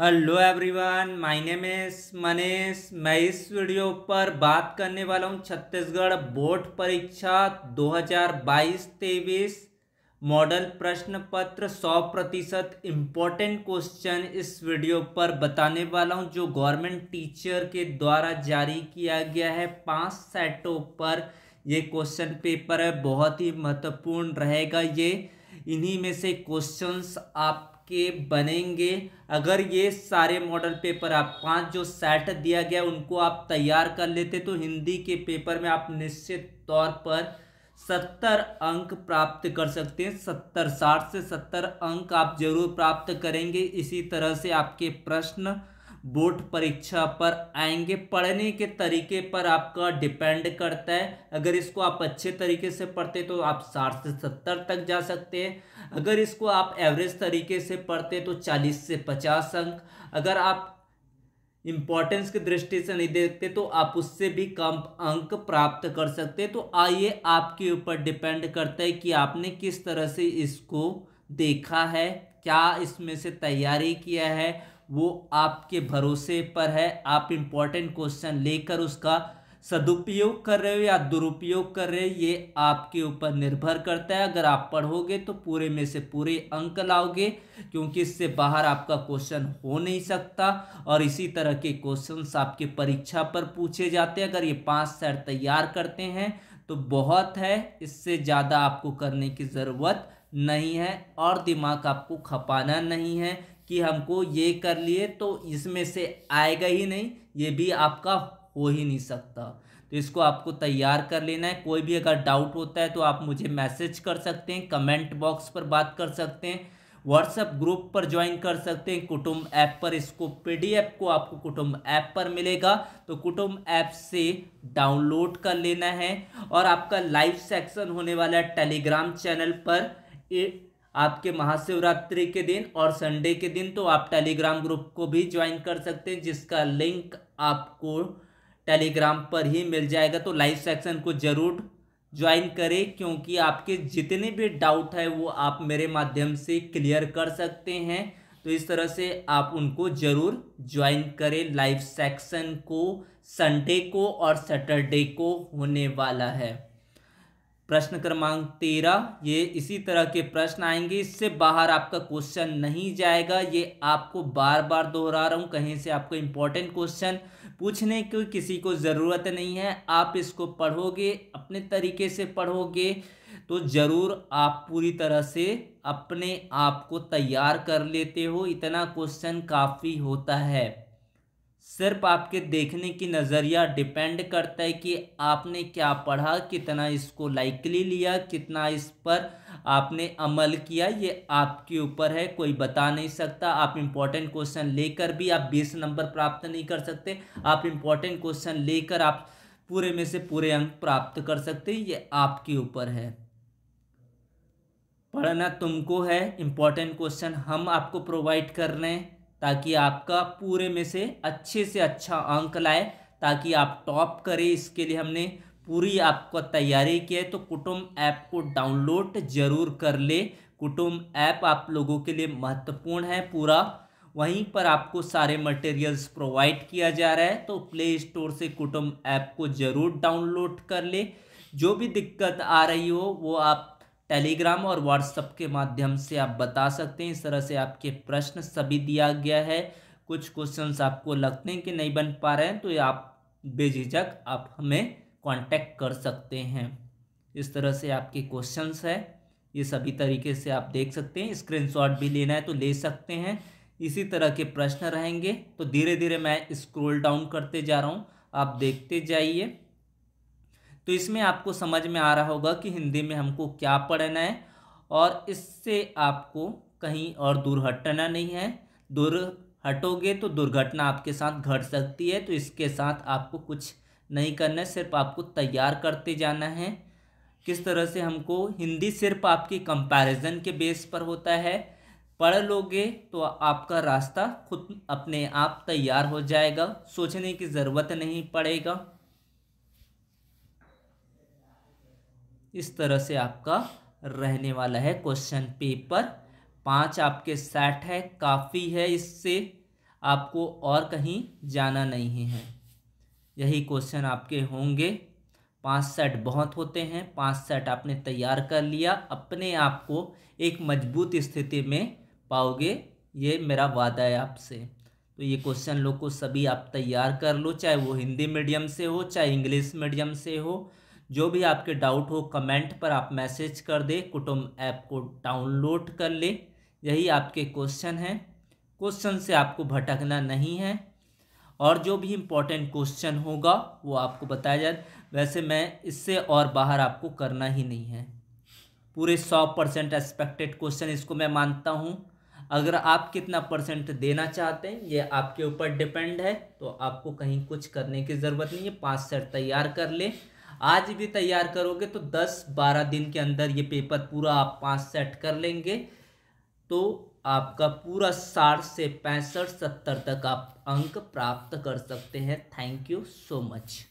hello everyone my name is Manish मैं इस video पर बात करने वाला हूँ छत्तीसगढ़ बोर्ड परीक्षा 2022-23 मॉडल प्रश्न पत्र 100 प्रतिशत इम्पोर्टेंट क्वेश्चन इस वीडियो पर बताने वाला हूँ जो गवर्नमेंट टीचर के द्वारा जारी किया गया है पांच सेटों पर ये क्वेश्चन पेपर है बहुत ही महत्वपूर्ण रहेगा ये इन्हीं में से क्वेश्चंस आप आपके बनेंगे अगर ये सारे मॉडल पेपर आप पांच जो सेट दिया गया उनको आप तैयार कर लेते तो हिंदी के पेपर में आप निश्चित तौर पर सत्तर अंक प्राप्त कर सकते हैं सत्तर साठ से सत्तर अंक आप जरूर प्राप्त करेंगे इसी तरह से आपके प्रश्न बोर्ड परीक्षा पर आएंगे पढ़ने के तरीके पर आपका डिपेंड करता है अगर इसको आप अच्छे तरीके से पढ़ते तो आप साठ से सत्तर तक जा सकते हैं अगर इसको आप एवरेज तरीके से पढ़ते तो चालीस से पचास अंक अगर आप इम्पोर्टेंस की दृष्टि से नहीं देखते तो आप उससे भी कम अंक प्राप्त कर सकते तो आइए आपके ऊपर डिपेंड करता है कि आपने किस तरह से इसको देखा है क्या इसमें से तैयारी किया है वो आपके भरोसे पर है आप इम्पॉर्टेंट क्वेश्चन लेकर उसका सदुपयोग कर रहे हो या दुरुपयोग कर रहे हो ये आपके ऊपर निर्भर करता है अगर आप पढ़ोगे तो पूरे में से पूरे अंक लाओगे क्योंकि इससे बाहर आपका क्वेश्चन हो नहीं सकता और इसी तरह के क्वेश्चंस आपके परीक्षा पर पूछे जाते हैं अगर ये पाँच सेट तैयार करते हैं तो बहुत है इससे ज़्यादा आपको करने की ज़रूरत नहीं है और दिमाग आपको खपाना नहीं है कि हमको ये कर लिए तो इसमें से आएगा ही नहीं ये भी आपका हो ही नहीं सकता तो इसको आपको तैयार कर लेना है कोई भी अगर डाउट होता है तो आप मुझे मैसेज कर सकते हैं कमेंट बॉक्स पर बात कर सकते हैं व्हाट्सएप ग्रुप पर ज्वाइन कर सकते हैं कुटुम्ब ऐप पर इसको पीडीएफ को आपको कुटुम्ब ऐप पर मिलेगा तो कुटुम्ब ऐप से डाउनलोड कर लेना है और आपका लाइव सेक्शन होने वाला है टेलीग्राम चैनल पर आपके महाशिवरात्रि के दिन और संडे के दिन तो आप टेलीग्राम ग्रुप को भी ज्वाइन कर सकते हैं जिसका लिंक आपको टेलीग्राम पर ही मिल जाएगा तो लाइव सेक्शन को ज़रूर ज्वाइन करें क्योंकि आपके जितने भी डाउट है वो आप मेरे माध्यम से क्लियर कर सकते हैं तो इस तरह से आप उनको ज़रूर ज्वाइन करें लाइव सेक्शन को संडे को और सैटरडे को होने वाला है प्रश्न क्रमांक तेरह ये इसी तरह के प्रश्न आएंगे इससे बाहर आपका क्वेश्चन नहीं जाएगा ये आपको बार बार दोहरा रहा हूँ कहीं से आपको इम्पोर्टेंट क्वेश्चन पूछने की किसी को ज़रूरत नहीं है आप इसको पढ़ोगे अपने तरीके से पढ़ोगे तो ज़रूर आप पूरी तरह से अपने आप को तैयार कर लेते हो इतना क्वेश्चन काफ़ी होता है सिर्फ आपके देखने की नज़रिया डिपेंड करता है कि आपने क्या पढ़ा कितना इसको लाइकली लिया कितना इस पर आपने अमल किया ये आपके ऊपर है कोई बता नहीं सकता आप इम्पॉर्टेंट क्वेश्चन लेकर भी आप बीस नंबर प्राप्त नहीं कर सकते आप इम्पॉर्टेंट क्वेश्चन लेकर आप पूरे में से पूरे अंक प्राप्त कर सकते ये आपके ऊपर है पढ़ना तुमको है इम्पॉर्टेंट क्वेश्चन हम आपको प्रोवाइड कर रहे हैं ताकि आपका पूरे में से अच्छे से अच्छा अंक लाए ताकि आप टॉप करें इसके लिए हमने पूरी आपको तैयारी की है तो कुटुम्ब ऐप को डाउनलोड जरूर कर ले कुटुम्ब ऐप आप लोगों के लिए महत्वपूर्ण है पूरा वहीं पर आपको सारे मटेरियल्स प्रोवाइड किया जा रहा है तो प्ले स्टोर से कुटुम्ब ऐप को ज़रूर डाउनलोड कर ले जो भी दिक्कत आ रही हो वो आप टेलीग्राम और व्हाट्सअप के माध्यम से आप बता सकते हैं इस तरह से आपके प्रश्न सभी दिया गया है कुछ क्वेश्चंस आपको लगते हैं कि नहीं बन पा रहे हैं तो आप बेझिझक आप हमें कांटेक्ट कर सकते हैं इस तरह से आपके क्वेश्चंस है ये सभी तरीके से आप देख सकते हैं स्क्रीनशॉट भी लेना है तो ले सकते हैं इसी तरह के प्रश्न रहेंगे तो धीरे धीरे मैं स्क्रोल डाउन करते जा रहा हूँ आप देखते जाइए तो इसमें आपको समझ में आ रहा होगा कि हिंदी में हमको क्या पढ़ना है और इससे आपको कहीं और दूर हटना नहीं है दूर हटोगे तो दुर्घटना आपके साथ घट सकती है तो इसके साथ आपको कुछ नहीं करना है सिर्फ आपको तैयार करते जाना है किस तरह से हमको हिंदी सिर्फ आपकी कंपैरिजन के बेस पर होता है पढ़ लोगे तो आपका रास्ता खुद अपने आप तैयार हो जाएगा सोचने की ज़रूरत नहीं पड़ेगा इस तरह से आपका रहने वाला है क्वेश्चन पेपर पाँच आपके सेट है काफ़ी है इससे आपको और कहीं जाना नहीं है यही क्वेश्चन आपके होंगे पांच सेट बहुत होते हैं पांच सेट आपने तैयार कर लिया अपने आप को एक मजबूत स्थिति में पाओगे ये मेरा वादा है आपसे तो ये क्वेश्चन लोग को सभी आप तैयार कर लो चाहे वो हिंदी मीडियम से हो चाहे इंग्लिश मीडियम से हो जो भी आपके डाउट हो कमेंट पर आप मैसेज कर दे कुटुम्ब ऐप को डाउनलोड कर ले यही आपके क्वेश्चन हैं क्वेश्चन से आपको भटकना नहीं है और जो भी इम्पोर्टेंट क्वेश्चन होगा वो आपको बताया जाए वैसे मैं इससे और बाहर आपको करना ही नहीं है पूरे सौ परसेंट एक्सपेक्टेड क्वेश्चन इसको मैं मानता हूँ अगर आप कितना परसेंट देना चाहते हैं ये आपके ऊपर डिपेंड है तो आपको कहीं कुछ करने की ज़रूरत नहीं है पाँच सेट तैयार कर ले आज भी तैयार करोगे तो दस बारह दिन के अंदर ये पेपर पूरा आप पाँच सेट कर लेंगे तो आपका पूरा साठ से पैंसठ सत्तर तक आप अंक प्राप्त कर सकते हैं थैंक यू सो मच